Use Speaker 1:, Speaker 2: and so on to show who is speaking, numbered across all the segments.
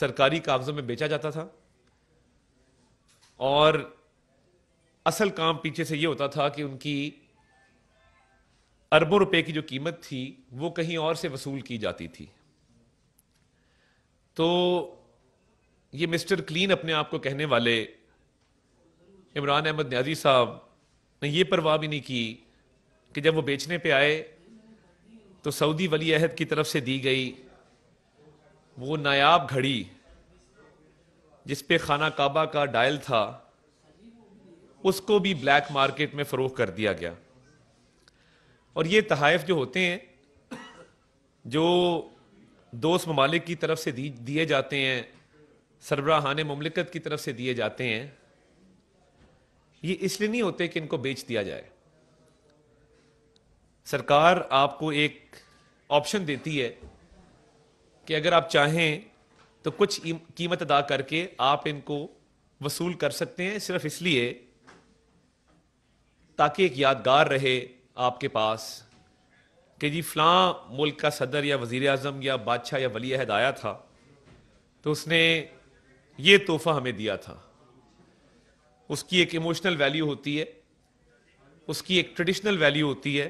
Speaker 1: सरकारी कागजों में बेचा जाता था और असल काम पीछे से यह होता था कि उनकी अरबों रुपए की जो कीमत थी वो कहीं और से वसूल की जाती थी तो ये मिस्टर क्लीन अपने आप को कहने वाले इमरान अहमद न्याजी साहब ने यह परवाह भी नहीं की कि जब वो बेचने पे आए तो सऊदी वली अहद की तरफ से दी गई वो नायाब घड़ी जिस पे खाना काबा का डायल था उसको भी ब्लैक मार्केट में फ़रोख कर दिया गया और ये तहाइफ जो होते हैं जो दोस्त ममालिक की तरफ से दिए जाते हैं सरबराहान ममलिकत की तरफ से दिए जाते हैं ये इसलिए नहीं होते कि इनको बेच दिया जाए सरकार आपको एक ऑप्शन देती है कि अगर आप चाहें तो कुछ कीमत अदा करके आप इनको वसूल कर सकते हैं सिर्फ इसलिए ताकि एक यादगार रहे आपके पास कि जी फ़लाँ मुल्क का सदर या वज़ी अजम या बादशाह या वली अहद आया था तो उसने ये तोहफ़ा हमें दिया था उसकी एक इमोशनल वैल्यू होती है उसकी एक ट्रेडिशनल वैल्यू होती है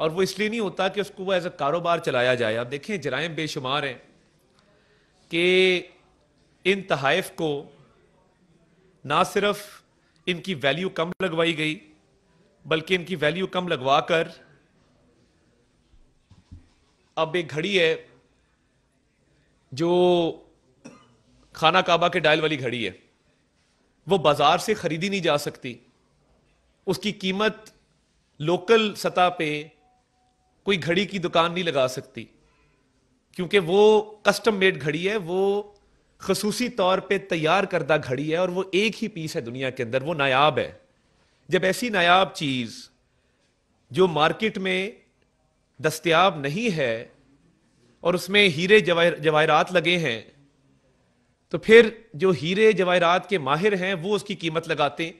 Speaker 1: और वो इसलिए नहीं होता कि उसको वो एज अ कारोबार चलाया जाए आप देखें जराइम बेशुमार हैं कि इन तहाइफ को ना सिर्फ इनकी वैल्यू कम लगवाई गई बल्कि इनकी वैल्यू कम लगवा कर अब एक घड़ी है जो खाना काबा के डायल वाली घड़ी है वो बाजार से खरीदी नहीं जा सकती उसकी कीमत लोकल सतह पे कोई घड़ी की दुकान नहीं लगा सकती क्योंकि वो कस्टम मेड घड़ी है वो खसूसी तौर पे तैयार करदा घड़ी है और वो एक ही पीस है दुनिया के अंदर वो नायाब है जब ऐसी नायाब चीज़ जो मार्केट में दस्तियाब नहीं है और उसमें हीरे जवाहरात लगे हैं तो फिर जो हीरे जवाहरात के माहिर हैं वो उसकी कीमत लगाते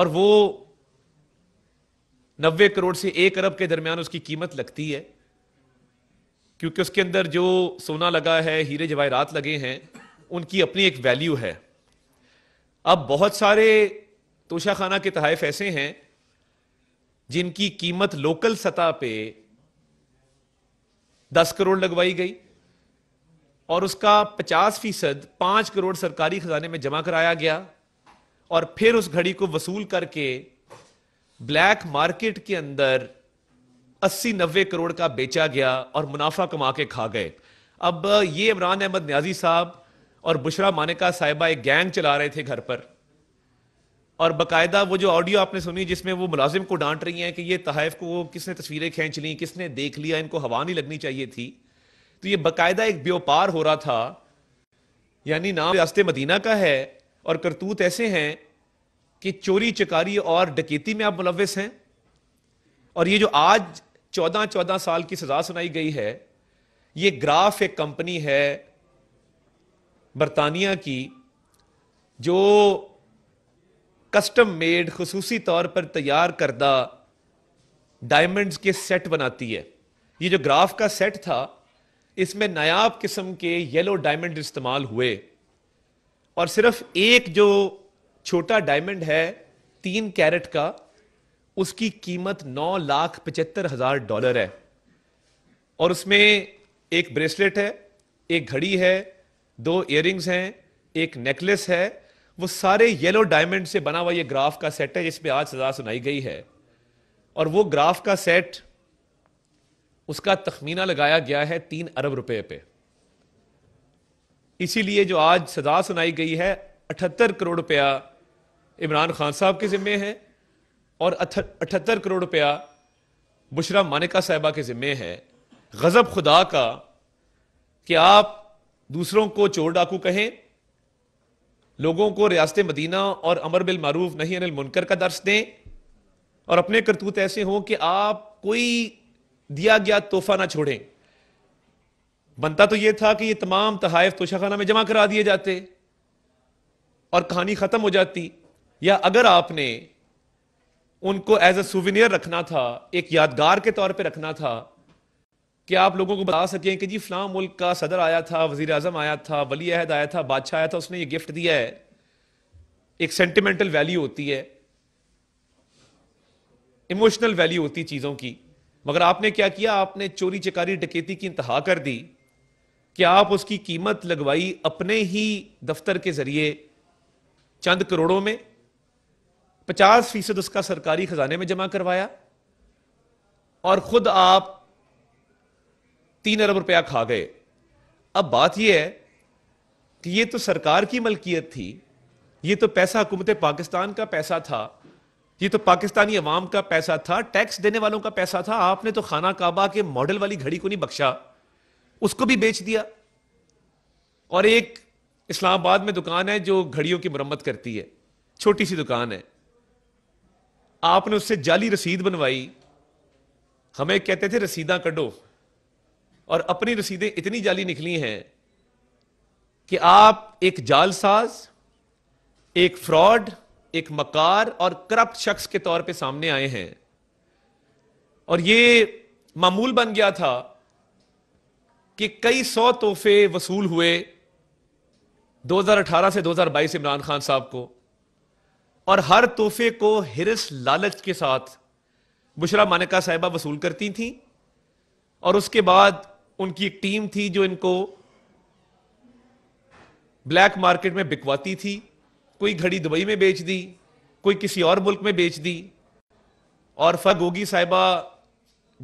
Speaker 1: और वो नब्बे करोड़ से एक अरब के दरमियान उसकी कीमत लगती है क्योंकि उसके अंदर जो सोना लगा है हीरे जवाहरात लगे हैं उनकी अपनी एक वैल्यू है अब बहुत सारे तोशा खाना के तहफ ऐसे हैं जिनकी कीमत लोकल सतह पे दस करोड़ लगवाई गई और उसका पचास फीसद पांच करोड़ सरकारी खजाने में जमा कराया गया और फिर उस घड़ी को वसूल करके ब्लैक मार्केट के अंदर 80-90 करोड़ का बेचा गया और मुनाफा कमा के खा गए अब ये इमरान अहमद न्याजी साहब और बुशरा मानिका साहिबा एक गैंग चला रहे थे घर पर और बकायदा वो जो ऑडियो आपने सुनी जिसमें वो मुलाजिम को डांट रही हैं कि ये तहफ को वो किसने तस्वीरें खींच ली किसने देख लिया इनको हवा नहीं लगनी चाहिए थी तो ये बकायदा एक व्यापार हो रहा था यानी नाम रास्ते मदीना का है और करतूत ऐसे हैं कि चोरी चकारी और डकैती में आप मुलविस हैं और ये जो आज चौदह चौदह साल की सजा सुनाई गई है ये ग्राफ एक कंपनी है बरतानिया की जो कस्टम मेड खसूसी तौर पर तैयार करदा डायमंड्स के सेट बनाती है ये जो ग्राफ का सेट था इसमें नायाब किस्म के येलो डायमंड इस्तेमाल हुए और सिर्फ एक जो छोटा डायमंड है तीन कैरेट का उसकी कीमत नौ लाख पचहत्तर हजार डॉलर है और उसमें एक ब्रेसलेट है एक घड़ी है दो इयरिंग्स हैं एक नेकलेस है वो सारे येलो डायमंड से बना हुआ ये ग्राफ का सेट है जिसमें आज सजा सुनाई गई है और वो ग्राफ का सेट उसका तखमीना लगाया गया है तीन अरब रुपए पे इसीलिए जो आज सजा सुनाई गई है अठहत्तर करोड़ रुपया इमरान खान साहब के ज़िम्मे है और अठहत्तर करोड़ रुपया बुशरा मानिका साहबा के ज़िम्मे है गज़ब खुदा का कि आप दूसरों को चोर डाकू कहें लोगों को रियासत मदीना और अमर बिल मारूफ नहीं अनिल मुनकर का दर्श दें और अपने करतूत ऐसे हों कि आप कोई दिया गया तोहफा ना छोड़ें बनता तो यह था कि ये तमाम तहाइफ तोशाखाना में जमा करा दिए जाते और कहानी खत्म हो जाती या अगर आपने उनको एज अ सुवीनियर रखना था एक यादगार के तौर पे रखना था कि आप लोगों को बता सकें कि जी फलां मुल्क का सदर आया था वजीर आजम आया था वली अहद आया था बादशाह आया था उसने ये गिफ्ट दिया है एक सेंटिमेंटल वैल्यू होती है इमोशनल वैल्यू होती है चीज़ों की मगर आपने क्या किया आपने चोरी चकारी डकैती की इंतहा कर दी कि आप उसकी कीमत लगवाई अपने ही दफ्तर के जरिए चंद करोड़ों में पचास फीसद उसका सरकारी खजाने में जमा करवाया और खुद आप तीन अरब रुपया खा गए अब बात यह है कि यह तो सरकार की मलकियत थी ये तो पैसा हुकूमत पाकिस्तान का पैसा था ये तो पाकिस्तानी अवाम का पैसा था टैक्स देने वालों का पैसा था आपने तो खाना काबा के मॉडल वाली घड़ी को नहीं बख्शा उसको भी बेच दिया और एक इस्लामाबाद में दुकान है जो घड़ियों की मरम्मत करती है छोटी सी दुकान है आपने उससे जाली रसीद बनवाई हमें कहते थे रसीदा कडो और अपनी रसीदें इतनी जाली निकली हैं कि आप एक जालसाज एक फ्रॉड एक मकार और करप्ट शख्स के तौर पे सामने आए हैं और ये मामूल बन गया था कि कई सौ तोहफे वसूल हुए 2018 से 2022 इमरान खान साहब को और हर तोहफे को हिरस लालच के साथ बुशरा मानिका साहिबा वसूल करती थी और उसके बाद उनकी एक टीम थी जो इनको ब्लैक मार्केट में बिकवाती थी कोई घड़ी दुबई में बेच दी कोई किसी और मुल्क में बेच दी और फगोगी साहिबा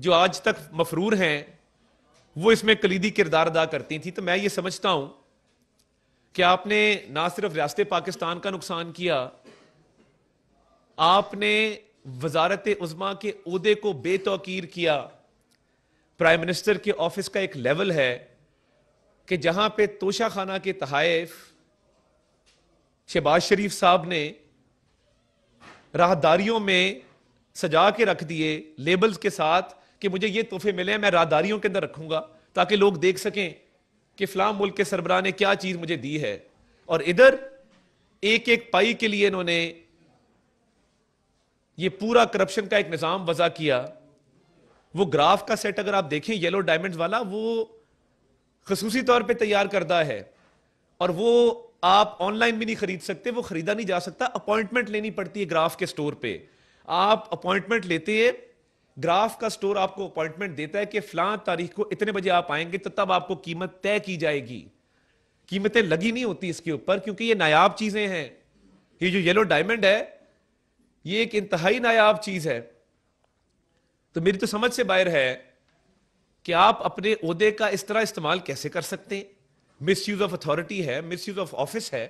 Speaker 1: जो आज तक मफरूर हैं वो इसमें कलीदी किरदार अदा करती थी तो मैं ये समझता हूं कि आपने ना सिर्फ रियासत पाकिस्तान का नुकसान किया आपने वजारत उजमा के उदे को बेतौकीर किया प्राइम मिनिस्टर के ऑफिस का एक लेवल है कि जहां पे तोशा खाना के तहफ शहबाज शरीफ साहब ने राहदारियों में सजा के रख दिए लेबल्स के साथ कि मुझे ये तोहफे मिले मैं राहदारियों के अंदर रखूंगा ताकि लोग देख सकें कि फलाम मुल्क के सरबरा ने क्या चीज मुझे दी है और इधर एक एक पाई के लिए इन्होंने ये पूरा करप्शन का एक निज़ाम वजह किया वो ग्राफ का सेट अगर आप देखें येलो डायमंड वाला वो खसूसी तौर पे तैयार करता है और वो आप ऑनलाइन भी नहीं खरीद सकते वो खरीदा नहीं जा सकता अपॉइंटमेंट लेनी पड़ती है ग्राफ के स्टोर पे आप अपॉइंटमेंट लेते हैं ग्राफ का स्टोर आपको अपॉइंटमेंट देता है कि फलां तारीख को इतने बजे आप आएंगे तो तब आपको कीमत तय की जाएगी कीमतें लगी नहीं होती इसके ऊपर क्योंकि ये नायाब चीजें हैं ये जो येलो डायमंड है ये एक इंतहाई नायाब चीज है तो मेरी तो समझ से बाहर है कि आप अपने उहदे का इस तरह इस्तेमाल कैसे कर सकते हैं मिस यूज ऑफ अथॉरिटी है मिस यूज ऑफ ऑफिस है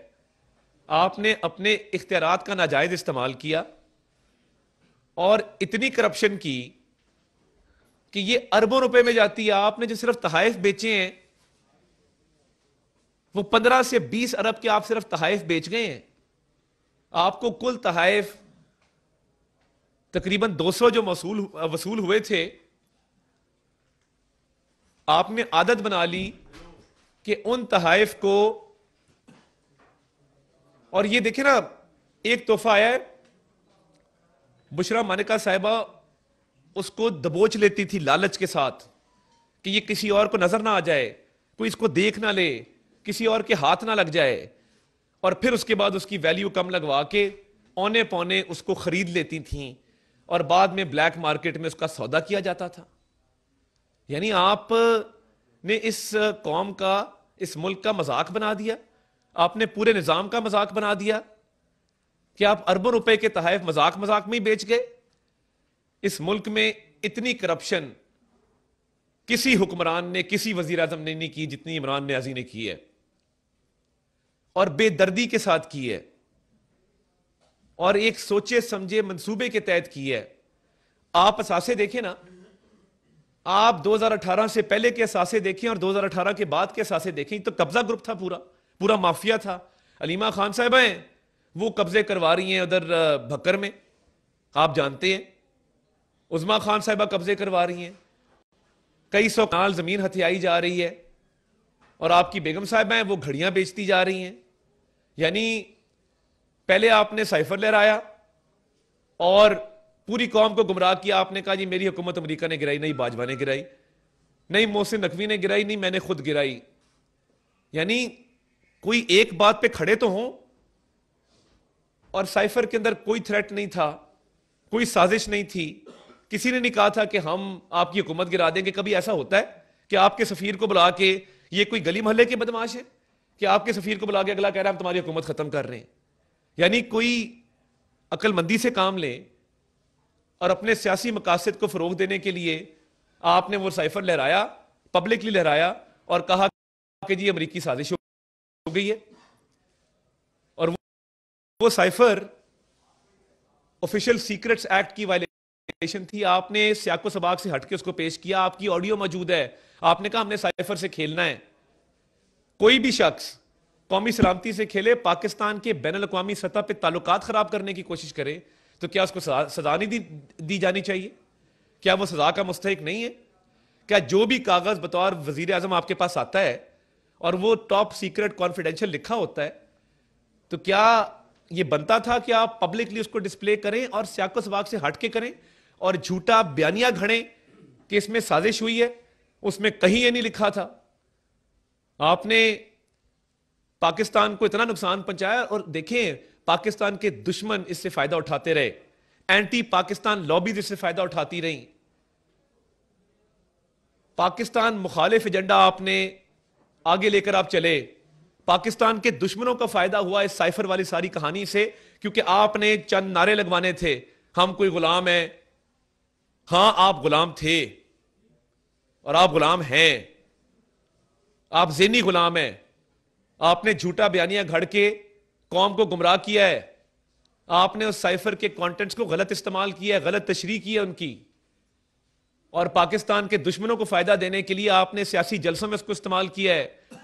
Speaker 1: आपने अपने इख्तियार का नाजायज इस्तेमाल किया और इतनी करप्शन की कि ये अरबों रुपए में जाती है आपने जो सिर्फ तहाइफ बेचे हैं वो पंद्रह से बीस अरब के आप सिर्फ तहाइफ बेच गए हैं आपको कुल तहाइफ तकरीबन 200 जो मसूल वसूल हुए थे आपने आदत बना ली कि उन तहाइफ को और ये देखे ना एक तोहफा आया है बुशरा मानिका साहिबा उसको दबोच लेती थी लालच के साथ कि ये किसी और को नजर ना आ जाए कोई इसको देख ना ले किसी और के हाथ ना लग जाए और फिर उसके बाद उसकी वैल्यू कम लगवा के औने पौने उसको खरीद लेती थीं और बाद में ब्लैक मार्केट में उसका सौदा किया जाता था यानी आप ने इस कौम का इस मुल्क का मजाक बना दिया आपने पूरे निज़ाम का मजाक बना दिया कि आप अरबों रुपए के तहफ मजाक मजाक में ही बेच गए इस मुल्क में इतनी करप्शन किसी हुक्मरान ने किसी वजीर आजम ने नहीं की जितनी इमरान न्याजी ने की है और बेदर्दी के साथ की है और एक सोचे समझे मंसूबे के तहत की है आप असासे देखें ना आप 2018 से पहले के असासे देखें और 2018 के बाद के असासे देखें तो कब्जा ग्रुप था पूरा पूरा माफिया था अलीमा खान साहब हैं वो कब्जे करवा रही हैं उधर भक्कर में आप जानते हैं उजमा खान साहबा कब्जे करवा रही हैं कई सौ कनाल जमीन हथियाई जा रही है और आपकी बेगम साहब हैं वो घड़ियां बेचती जा रही हैं यानी पहले आपने साइफर लहराया और पूरी कौम को गुमराह किया आपने कहा जी मेरी हुकूमत अमरीका ने गिराई नहीं बाजवा ने गिराई नहीं मोहसिन नकवी ने गिराई नहीं मैंने खुद गिराई यानी कोई एक बात पे खड़े तो हों और साइफर के अंदर कोई थ्रेट नहीं था कोई साजिश नहीं थी किसी ने नहीं कहा था कि हम आपकी हुकूमत गिरा देंगे कभी ऐसा होता है कि आपके सफीर को बुला के ये कोई गली मोहल्ले के बदमाश है कि आपके सफीर को बुला के अगला कह रहा है हम तुम्हारी हुकूमत खत्म कर रहे हैं यानी कोई अक्लमंदी से काम ले और अपने सियासी मकासद को फ़रोग देने के लिए आपने वो साइफर लहराया पब्लिकली लहराया और कहा कि जी अमरीकी साजिश हो गई है और वो, वो साइफर ऑफिशियल सीक्रेट्स एक्ट की वायलेशन थी आपने सियाको सबाक से हटके उसको पेश किया आपकी ऑडियो मौजूद है आपने कहा हमने साइफर से खेलना है कोई भी शख्स कौमी सलामती से खेले पाकिस्तान के बैन अवी सतह पर ताल्लुक खराब करने की कोशिश करे तो क्या उसको सजा, सजा नहीं दी, दी जानी चाहिए क्या वो सजा का मुस्तक नहीं है क्या जो भी कागज बतौर वजीर अजम आपके पास आता है और वो टॉप सीक्रेट कॉन्फिडेंशियल लिखा होता है तो क्या ये बनता था कि आप पब्लिकली उसको डिस्प्ले करें और सियाको सबाक से हटके करें और झूठा बयानिया घड़े कि इसमें साजिश हुई है उसमें कहीं ये नहीं लिखा था आपने पाकिस्तान को इतना नुकसान पहुंचाया और देखें पाकिस्तान के दुश्मन इससे फायदा उठाते रहे एंटी पाकिस्तान लॉबीज इससे फायदा उठाती रही पाकिस्तान मुखालिफ एजेंडा आपने आगे लेकर आप चले पाकिस्तान के दुश्मनों का फायदा हुआ इस साइफर वाली सारी कहानी से क्योंकि आपने चंद नारे लगवाने थे हम कोई गुलाम है हां आप गुलाम थे और आप गुलाम हैं आप जेनी गुलाम हैं आपने झूठा बयानिया घड़ के कौम को गुमराह किया है आपने उस साइफर के कंटेंट्स को गलत इस्तेमाल किया है गलत तशरी की है उनकी और पाकिस्तान के दुश्मनों को फायदा देने के लिए आपने सियासी जलसों में उसको इस्तेमाल किया है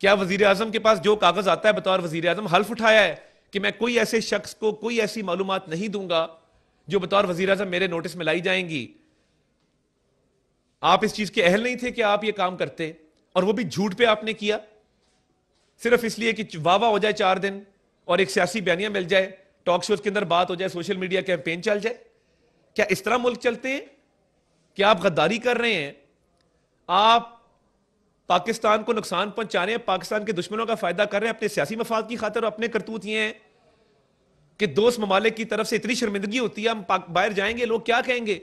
Speaker 1: क्या वजीर आजम के पास जो कागज आता है बतौर वजीर अजम हल्फ उठाया है कि मैं कोई ऐसे शख्स को कोई ऐसी मालूम नहीं दूंगा जो बतौर वजीर अजम मेरे नोटिस में लाई जाएंगी आप इस चीज के अहल नहीं थे कि आप ये काम करते और वो भी झूठ पे आपने किया सिर्फ इसलिए कि वाहवा हो जाए चार दिन और एक सियासी बयानियां मिल जाए टॉक शोज के अंदर बात हो जाए सोशल मीडिया कैंपेन चल जाए क्या इस तरह मुल्क चलते हैं क्या आप गद्दारी कर रहे हैं आप पाकिस्तान को नुकसान पहुंचा रहे हैं पाकिस्तान के दुश्मनों का फायदा कर रहे हैं अपने सियासी मफाद की खातर और अपने करतूत ये हैं कि दोस्त ममालिक की तरफ से इतनी शर्मिंदगी होती है हम बाहर जाएंगे लोग क्या कहेंगे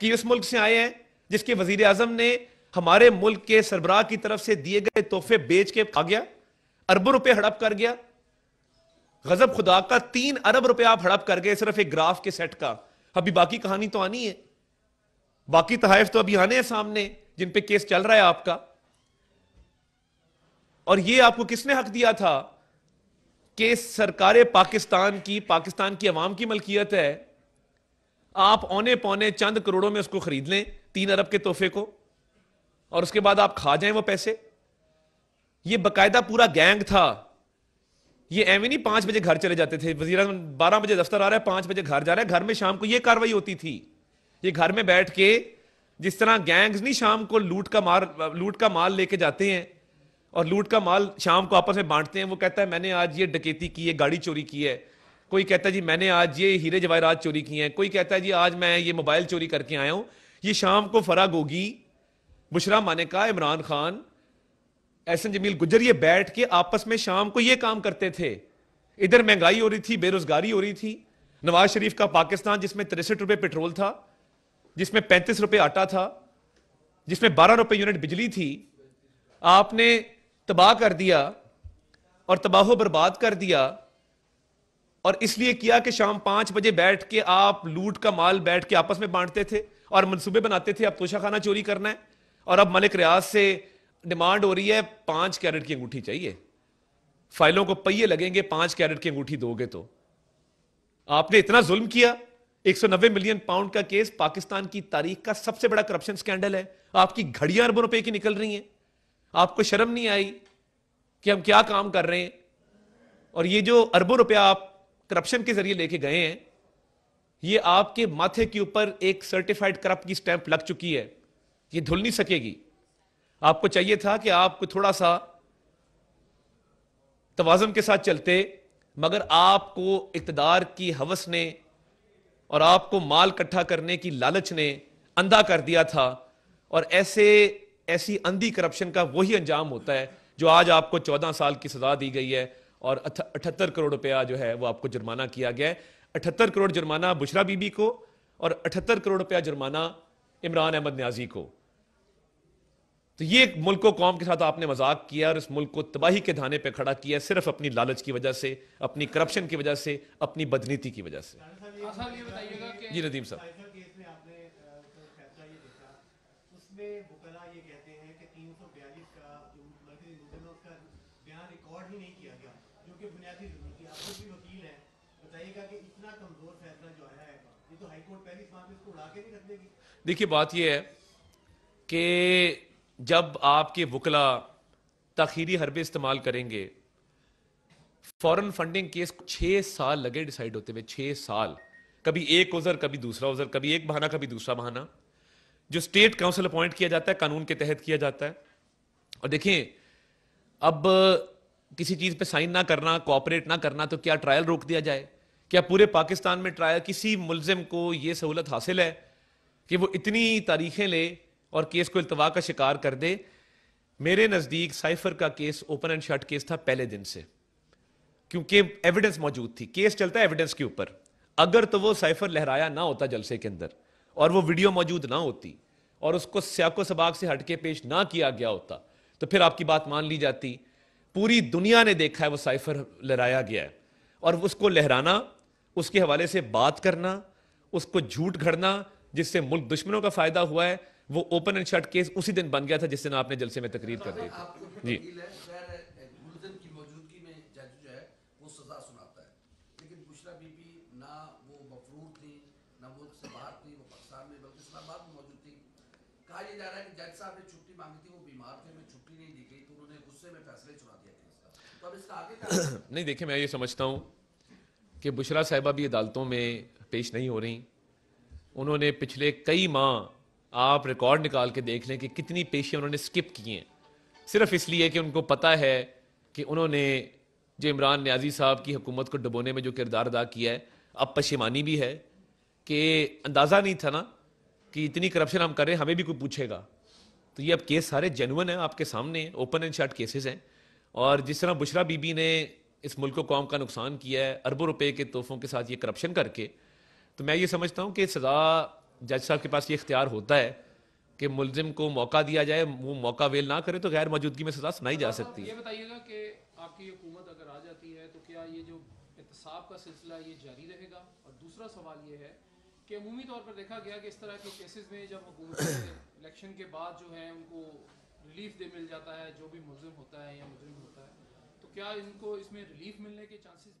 Speaker 1: कि उस मुल्क से आए हैं जिसके वजीर आजम ने हमारे मुल्क के सरबराह की तरफ से दिए गए तोहफे बेच के खा गया अरबों रुपए हड़प कर गया गजब खुदा का तीन अरब रुपए आप हड़प कर गए सिर्फ एक ग्राफ के सेट का अभी बाकी कहानी तो आनी है बाकी तहफ तो अभी आने हैं सामने जिन पे केस चल रहा है आपका और ये आपको किसने हक दिया था कि सरकार पाकिस्तान की पाकिस्तान की अवाम की मलकियत है आप औने पौने चंद करोड़ों में उसको खरीद लें तीन अरब के तोहफे को और उसके बाद आप खा जाएं वो पैसे ये बकायदा पूरा गैंग था ये एवं नहीं पांच बजे घर चले जाते थे वजीर बारह बजे दफ्तर आ रहा है पांच बजे घर जा रहा है घर में शाम को ये कार्रवाई होती थी ये घर में बैठ के जिस तरह गैंग्स नहीं शाम को लूट का मार लूट का माल लेके जाते हैं और लूट का माल शाम को आपस में बांटते हैं वो कहता है मैंने आज ये डकेती की है गाड़ी चोरी की है कोई कहता है जी मैंने आज ये हीरे जवाहरात चोरी किए हैं कोई कहता है जी आज मैं ये मोबाइल चोरी करके आया हूँ ये शाम को फराग होगी बुशरा का इमरान खान एहसन जमील गुजर ये बैठ के आपस में शाम को ये काम करते थे इधर महंगाई हो रही थी बेरोजगारी हो रही थी नवाज शरीफ का पाकिस्तान जिसमें तिरसठ रुपए पेट्रोल था जिसमें पैंतीस रुपए आटा था जिसमें बारह रुपए यूनिट बिजली थी आपने तबाह कर दिया और तबाह बर्बाद कर दिया और इसलिए किया कि शाम पांच बजे बैठ के आप लूट का माल बैठ के आपस में बांटते थे और मनसूबे बनाते थे अब तोशा खाना चोरी करना है और अब मलिक रियाज से डिमांड हो रही है पांच कैरेट की अंगूठी चाहिए फाइलों को पहिए लगेंगे पांच कैरेट की अंगूठी दोगे तो आपने इतना जुल्म किया 190 मिलियन पाउंड का केस पाकिस्तान की तारीख का सबसे बड़ा करप्शन स्कैंडल है आपकी घड़ियां अरबों रुपए की निकल रही हैं आपको शर्म नहीं आई कि हम क्या काम कर रहे हैं और ये जो अरबों रुपया आप करप्शन के जरिए लेके गए हैं ये आपके माथे के ऊपर एक सर्टिफाइड करप्ट की स्टैंप लग चुकी है ये धुल नहीं सकेगी आपको चाहिए था कि आपको थोड़ा सा तोज़न के साथ चलते मगर आपको इकतदार की हवस ने और आपको माल इकट्ठा करने की लालच ने अंधा कर दिया था और ऐसे ऐसी अंधी करप्शन का वही अंजाम होता है जो आज आपको चौदह साल की सजा दी गई है और अठहत्तर करोड़ रुपया जो है वो आपको जुर्माना किया गया है अठहत्तर करोड़ जुर्माना बुशरा बीबी को और अठहत्तर करोड़ रुपया जुर्माना इमरान अहमद न्याजी को तो ये मुल्क कौम के साथ आपने मजाक किया और इस मुल्क को तबाही के धाने पे खड़ा किया सिर्फ अपनी लालच की वजह से अपनी करप्शन की वजह से अपनी बदनीति की वजह से जी नदीम साहब तो देखिए बात यह है कि जब आपके वकला तखीरी हरबे इस्तेमाल करेंगे फॉरेन फंडिंग केस को साल लगे डिसाइड होते हुए छह साल कभी एक उजर कभी दूसरा उजर कभी एक बहाना कभी दूसरा बहाना जो स्टेट काउंसिल अपॉइंट किया जाता है कानून के तहत किया जाता है और देखें अब किसी चीज़ पे साइन ना करना कॉपरेट ना करना तो क्या ट्रायल रोक दिया जाए क्या पूरे पाकिस्तान में ट्रायल किसी मुलजिम को यह सहूलत हासिल है कि वो इतनी तारीखें ले और केस को अल्तवा का शिकार कर दे मेरे नज़दीक साइफर का case open and shut case था पहले दिन से क्योंकि एविडेंस मौजूद थी केस चलता है एविडेंस के ऊपर अगर तो वो साइफर लहराया ना होता जलसे के अंदर और वो वीडियो मौजूद ना होती और उसको स्याको सबाक से हटके पेश ना किया गया होता तो फिर आपकी बात मान ली जाती पूरी दुनिया ने देखा है वो साइफर लहराया गया है और उसको लहराना उसके हवाले से बात करना उसको झूठ घड़ना जिससे मुल्क दुश्मनों का फायदा हुआ है वो ओपन एंड शर्ट केस उसी दिन बन गया था जिस दिन आपने जलसे में तकरीर कर दी थी जी नहीं देखिए मैं ये समझता हूँ कि बुशरा साहिबा भी अदालतों में पेश नहीं हो रही उन्होंने पिछले कई माह आप रिकॉर्ड निकाल के देख लें कि कितनी पेशियाँ उन्होंने स्किप की हैं सिर्फ इसलिए कि उनको पता है कि उन्होंने जो इमरान न्याजी साहब की हुकूमत को डुबोने में जो किरदार अदा किया है अब पशेमानी भी है कि अंदाज़ा नहीं था ना कि इतनी करप्शन हम करें हमें भी कोई पूछेगा तो ये अब केस सारे जेनुअन हैं आपके सामने ओपन एंड शार्ट केसेस हैं और जिस तरह बुशरा बीबी ने इस मुल्क को कौम का नुकसान किया है अरबों रुपए के तोहफों के साथ ये करप्शन करके तो मैं ये समझता हूँ कि सज़ा जज साहब के पास ये इख्तियार होता है कि मुलजिम को मौका दिया जाए वो मौका वेल ना करे तो गैर मौजूदगी में सजा सुनाई जा सकती है आपकी आ जाती है तो क्या ये सिलसिला ये जारी रहेगा और दूसरा सवाल ये है अमूमी तौर पर देखा गया है उनको रिलीफ दे मिल जाता है जो भी होता है या होता है तो क्या इनको इसमें रिलीफ मिलने के चांसेस